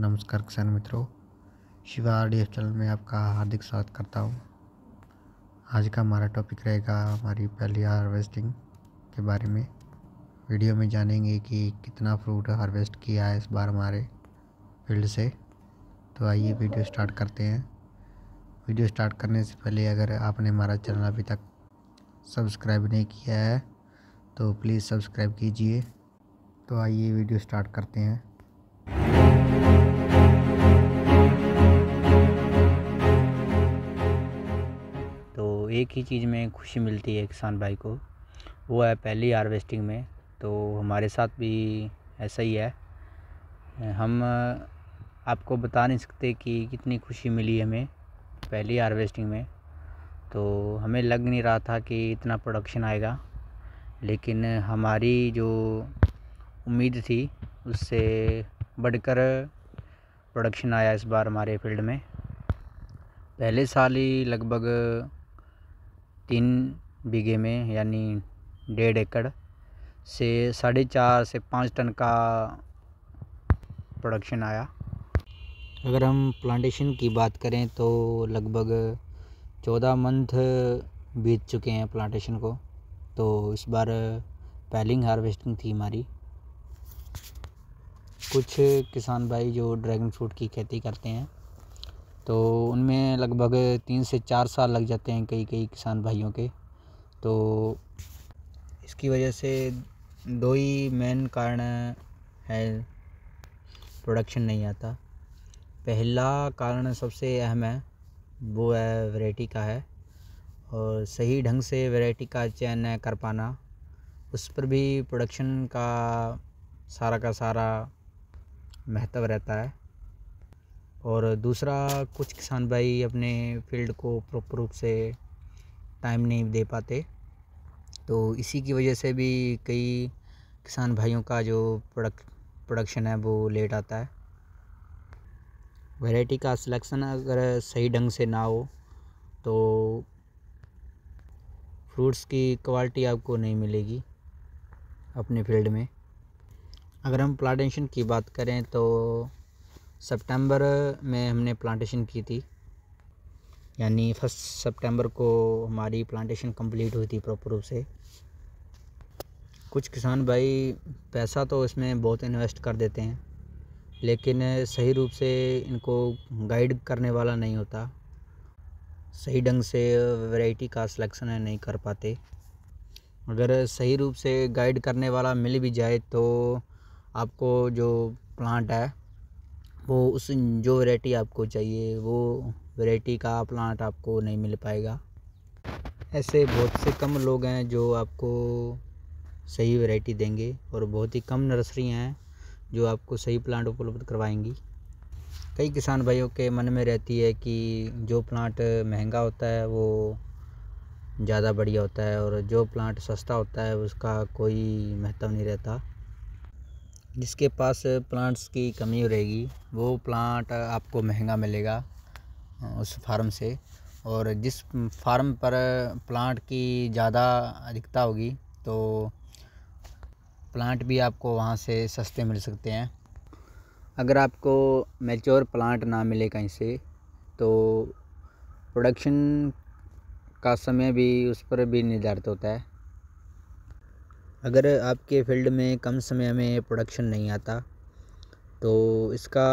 नमस्कार किसान मित्रों Shiva R D F channel में आपका हार्दिक स्वागत करता हूँ आज का हमारा टॉपिक रहेगा हमारी पहली हार्वेस्टिंग के बारे में वीडियो में जानेंगे कि कितना फ्रूट हार्वेस्ट किया है इस बार हमारे फील्ड से तो आइए वीडियो स्टार्ट करते हैं वीडियो स्टार्ट करने से पहले अगर आपने हमारा चैनल अभी तक सब्सक्राइब नहीं किया है तो प्लीज़ सब्सक्राइब कीजिए तो आइए वीडियो स्टार्ट करते हैं एक ही चीज़ में खुशी मिलती है किसान भाई को वो है पहली हार्वेस्टिंग में तो हमारे साथ भी ऐसा ही है हम आपको बता नहीं सकते कि कितनी खुशी मिली हमें पहली हार्वेस्टिंग में तो हमें लग नहीं रहा था कि इतना प्रोडक्शन आएगा लेकिन हमारी जो उम्मीद थी उससे बढ़कर प्रोडक्शन आया इस बार हमारे फील्ड में पहले साल ही लगभग तीन बीघे में यानी डेढ़ एकड़ से साढ़े चार से पाँच टन का प्रोडक्शन आया अगर हम प्लांटेशन की बात करें तो लगभग चौदह मंथ बीत चुके हैं प्लांटेशन को तो इस बार पहलिंग हार्वेस्टिंग थी हमारी कुछ किसान भाई जो ड्रैगन फ्रूट की खेती करते हैं तो उनमें लगभग तीन से चार साल लग जाते हैं कई कई किसान भाइयों के तो इसकी वजह से दो ही मेन कारण है प्रोडक्शन नहीं आता पहला कारण सबसे अहम है वो है वैरायटी का है और सही ढंग से वैरायटी का चयन न कर पाना उस पर भी प्रोडक्शन का सारा का सारा महत्व रहता है और दूसरा कुछ किसान भाई अपने फील्ड को प्रॉपर रूप से टाइम नहीं दे पाते तो इसी की वजह से भी कई किसान भाइयों का जो प्रोडक् प्रोडक्शन है वो लेट आता है वैरायटी का सिलेक्शन अगर सही ढंग से ना हो तो फ्रूट्स की क्वालिटी आपको नहीं मिलेगी अपने फील्ड में अगर हम प्लांटेशन की बात करें तो सितंबर में हमने प्लांटेशन की थी यानी फर्स्ट सितंबर को हमारी प्लांटेशन कंप्लीट हुई थी प्रॉपर रूप से कुछ किसान भाई पैसा तो इसमें बहुत इन्वेस्ट कर देते हैं लेकिन सही रूप से इनको गाइड करने वाला नहीं होता सही ढंग से वैरायटी का सिलेक्शन नहीं कर पाते अगर सही रूप से गाइड करने वाला मिल भी जाए तो आपको जो प्लांट है वो उस जो वैरायटी आपको चाहिए वो वैरायटी का प्लांट आपको नहीं मिल पाएगा ऐसे बहुत से कम लोग हैं जो आपको सही वैरायटी देंगे और बहुत ही कम नर्सरी हैं जो आपको सही प्लांट उपलब्ध करवाएंगी कई किसान भाइयों के मन में रहती है कि जो प्लांट महंगा होता है वो ज़्यादा बढ़िया होता है और जो प्लांट सस्ता होता है उसका कोई महत्व नहीं रहता जिसके पास प्लांट्स की कमी रहेगी वो प्लांट आपको महंगा मिलेगा उस फार्म से और जिस फार्म पर प्लांट की ज़्यादा अधिकता होगी तो प्लांट भी आपको वहाँ से सस्ते मिल सकते हैं अगर आपको मेच्योर प्लांट ना मिले कहीं से तो प्रोडक्शन का समय भी उस पर भी निर्धारित होता है अगर आपके फील्ड में कम समय में प्रोडक्शन नहीं आता तो इसका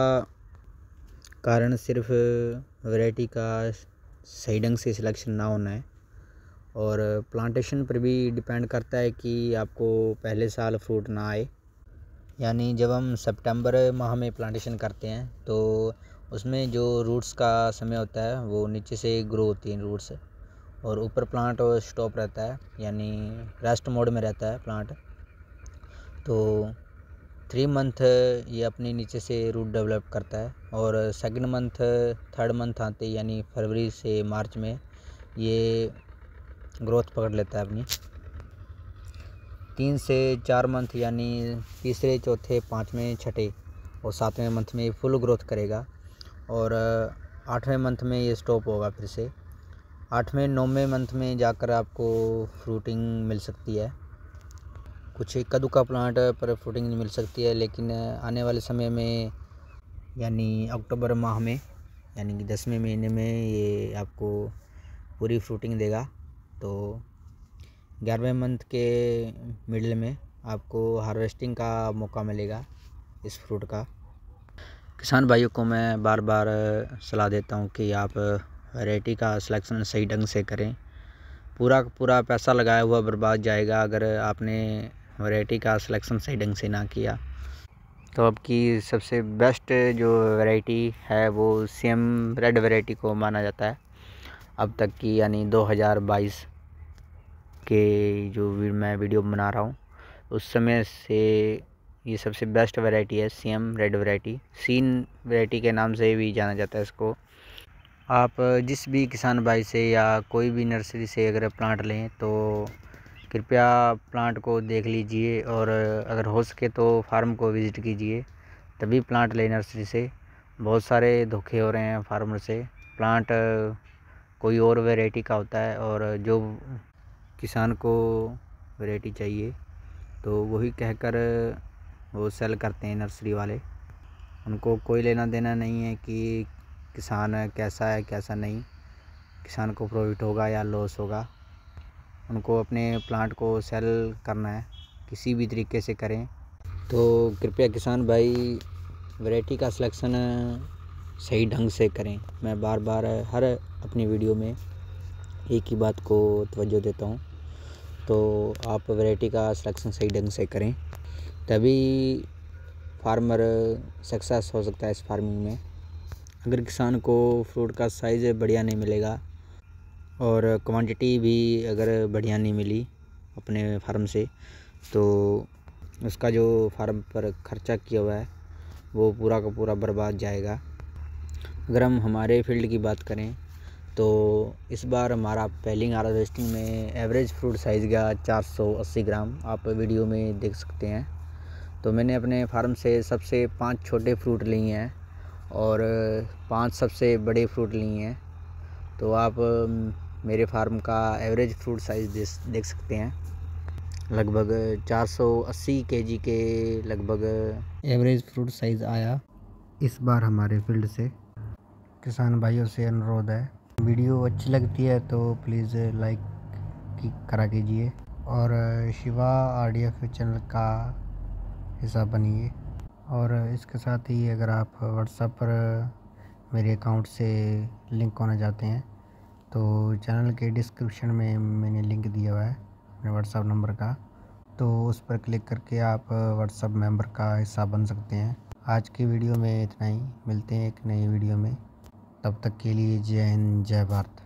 कारण सिर्फ वैरायटी का सही ढंग से सिलेक्शन ना होना है और प्लांटेशन पर भी डिपेंड करता है कि आपको पहले साल फ्रूट ना आए यानी जब हम सितंबर माह में प्लांटेशन करते हैं तो उसमें जो रूट्स का समय होता है वो नीचे से ग्रो होती हैं रूट्स और ऊपर प्लांट स्टॉप रहता है यानी रेस्ट मोड में रहता है प्लांट तो थ्री मंथ ये अपने नीचे से रूट डेवलप करता है और सेकंड मंथ थर्ड मंथ आते यानी फरवरी से मार्च में ये ग्रोथ पकड़ लेता है अपनी तीन से चार मंथ यानी तीसरे चौथे पाँचवें छठे और सातवें मंथ में ये फुल ग्रोथ करेगा और आठवें मंथ में ये स्टॉप होगा फिर से आठवें नौवें मंथ में जाकर आपको फ्रूटिंग मिल सकती है कुछ कद्दू का प्लांट पर फ्रूटिंग नहीं मिल सकती है लेकिन आने वाले समय में यानी अक्टूबर माह में यानी कि दसवें महीने में ये आपको पूरी फ्रूटिंग देगा तो ग्यारहवें मंथ के मिडल में आपको हार्वेस्टिंग का मौका मिलेगा इस फ्रूट का किसान भाइयों को मैं बार बार सलाह देता हूँ कि आप वैरायटी का सिलेक्शन सही ढंग से करें पूरा पूरा पैसा लगाया हुआ बर्बाद जाएगा अगर आपने वैरायटी का सिलेक्शन सही ढंग से ना किया तो आपकी सबसे बेस्ट जो वैरायटी है वो सेम रेड वैरायटी को माना जाता है अब तक की यानी 2022 के जो मैं वीडियो बना रहा हूँ उस समय से ये सबसे बेस्ट वैरायटी है सेम रेड वैरायटी सीन वैरायटी के नाम से भी जाना जाता है इसको आप जिस भी किसान भाई से या कोई भी नर्सरी से अगर प्लांट लें तो कृपया प्लांट को देख लीजिए और अगर हो सके तो फार्म को विज़िट कीजिए तभी प्लांट लें नर्सरी से बहुत सारे धोखे हो रहे हैं फार्मर से प्लांट कोई और वैरायटी का होता है और जो किसान को वैरायटी चाहिए तो वही कहकर वो सेल करते हैं नर्सरी वाले उनको कोई लेना देना नहीं है कि किसान कैसा है कैसा नहीं किसान को प्रॉफिट होगा या लॉस होगा उनको अपने प्लांट को सेल करना है किसी भी तरीके से करें तो कृपया किसान भाई वैरायटी का सिलेक्शन सही ढंग से करें मैं बार बार हर अपनी वीडियो में एक ही बात को तवज्जो देता हूँ तो आप वैरायटी का सिलेक्शन सही ढंग से करें तभी फार्मर सक्सेस हो सकता है इस फार्मिंग में अगर किसान को फ्रूट का साइज़ बढ़िया नहीं मिलेगा और क्वांटिटी भी अगर बढ़िया नहीं मिली अपने फार्म से तो उसका जो फार्म पर खर्चा किया हुआ है वो पूरा का पूरा बर्बाद जाएगा अगर हम हमारे फील्ड की बात करें तो इस बार हमारा पेलिंग हार्वेस्टिंग में एवरेज फ्रूट साइज़ गया 480 ग्राम आप वीडियो में देख सकते हैं तो मैंने अपने फार्म से सबसे पांच छोटे फ्रूट लिए हैं और पांच सबसे बड़े फ्रूट लिए हैं तो आप मेरे फार्म का एवरेज फ्रूट साइज़ देख सकते हैं लगभग 480 केजी के लगभग एवरेज फ्रूट साइज़ आया इस बार हमारे फील्ड से किसान भाइयों से अनुरोध है वीडियो अच्छी लगती है तो प्लीज़ लाइक की करा कीजिए और शिवा आर चैनल का हिस्सा बनिए और इसके साथ ही अगर आप व्हाट्सएप पर मेरे अकाउंट से लिंक होना चाहते हैं तो चैनल के डिस्क्रिप्शन में मैंने लिंक दिया हुआ है अपने व्हाट्सअप नंबर का तो उस पर क्लिक करके आप व्हाट्सएप मेंबर का हिस्सा बन सकते हैं आज की वीडियो में इतना ही मिलते हैं एक नई वीडियो में तब तक के लिए जय हिंद जय भारत